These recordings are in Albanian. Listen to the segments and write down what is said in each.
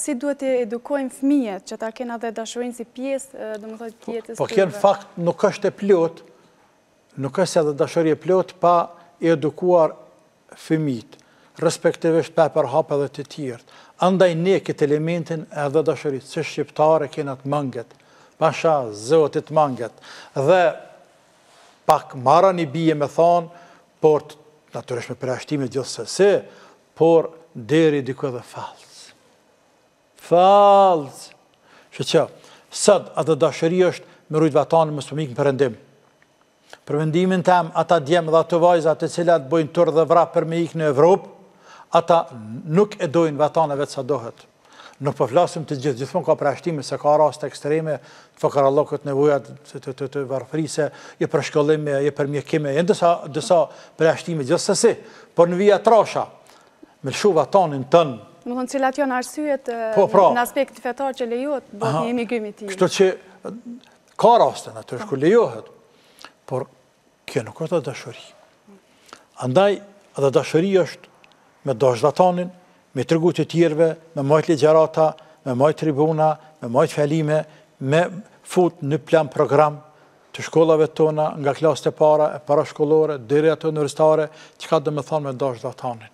Si duhet të edukojmë fëmijet që ta kena dhe dashurin si pjesë, dhe më thotë, kjetës tërve? Po, po kjenë fakt nuk është e plot, nuk është edhe dashurin e plot, pa edukuar fëmit, respektivisht për hapë dhe të tjertë. Andaj ne këtë elementin edhe dashurin, se shqiptare kena të mënget, pasha zëotit mangët, dhe pak mara një bije me thonë, por të me përrashtimit gjithë sëse, por deri diko edhe faltë falc. Që që, sëd, atë dashëri është me rujtë vatanë po më spëmikë në Për vendimin tem, ata djemë dhe ato vajzat të cilat bojnë tërë dhe vra për me ikë në Evropë, ata nuk e dojnë vatanëve të sa dohet. Nuk përflasëm po të gjithë, gjithëmon ka prashtime se ka rast ekstreme, të fëkarallokët nevojat të, të, të, të i përshkollime, i përmjekime, i ndësa, ndësa prashtime gjithësësi, por në vija trasha, me lëshu vatanin tënë, Më thonë cilat janë arsyet po, pra. në aspekt fetar që lejohet, bërë një emigrimi ti. Kështë që ka rastën atër shku lejohet, por kjo nuk është dhe dëshëri. Andaj, dhe dëshëri është me dëshdatanin, me tërgu të tjerve, me majtë legjarata, me majtë tribuna, me majtë felime, me fut në plan program të shkollave tona, nga klasët e para, e para shkollore, dyre ato nërstare, që ka dhe me thonë me dëshdatanin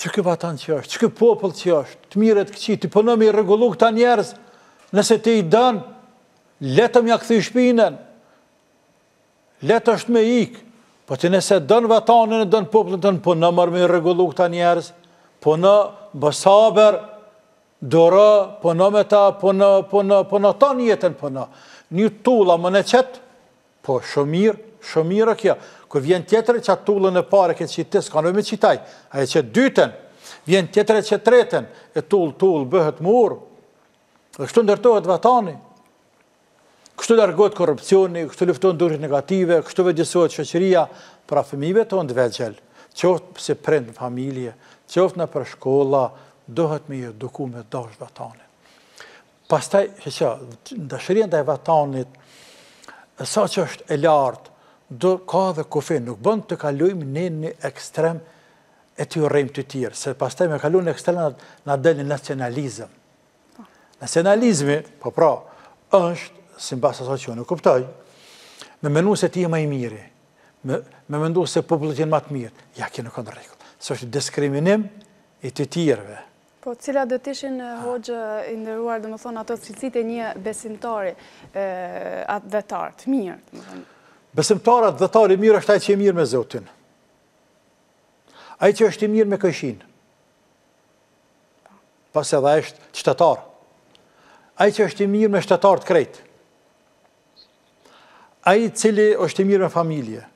që kë vatan që është, që kë popël që është, të mire të këqit, të pënëm i regullu këta njerës, nëse të i dënë, letëm ja këthi shpinën, letë është me ikë, po të nëse dënë vatanën e dënë popëllën të në pënëm i regullu këta njerës, pënë bësaber, dërë, pënëm e ta, pënë, pënë, pënë, pënë, pënë, pënë, pënë, pënë, pënë, në pënë, pënë, pënë, shumë mirë kjo. Kur vjen tjetri që tullën e pare, këtë që i ka në me qitaj, aje që dyten, vjen tjetri që treten, e tullë, tullë, bëhet murë, dhe kështu ndërtohet vatani, kështu dërgohet korupcioni, kështu lufton durit negative, kështu vëgjësot qëqëria, pra fëmive të ndë vegjel, qoftë se prendë familje, qoftë në për shkolla, dohet me ju duku me dosh vatani. Pastaj, që që, ndëshirin dhe vatanit, sa që është e lartë, do ka dhe kufin, nuk bënd të kalujmë në një ekstrem e të jurejmë të tjirë, se pas të me kalujmë në ekstrem në dëllë në nacionalizëm. Po. Nacionalizmi, po pra, është, si në basë asociunë, kuptoj, me mënu se ti e ma i mire, me mëndu se publët jenë matë mirë, ja, ki në këndë rejkullë. Së është diskriminim i të tjirëve. Po, cila dhe të ishin hoqë ndërruar, dhe më thonë, ato cilësit e një besimtari dhe tartë, mirë, Besimtarat dhe tali mirë është ajë që e mirë me Zotin. Ajë që është i mirë me këshin. Pas edhe është qëtëtarë. Ajë që është i mirë me qëtëtarë të krejtë. Ajë cili është i mirë me familje. Ajë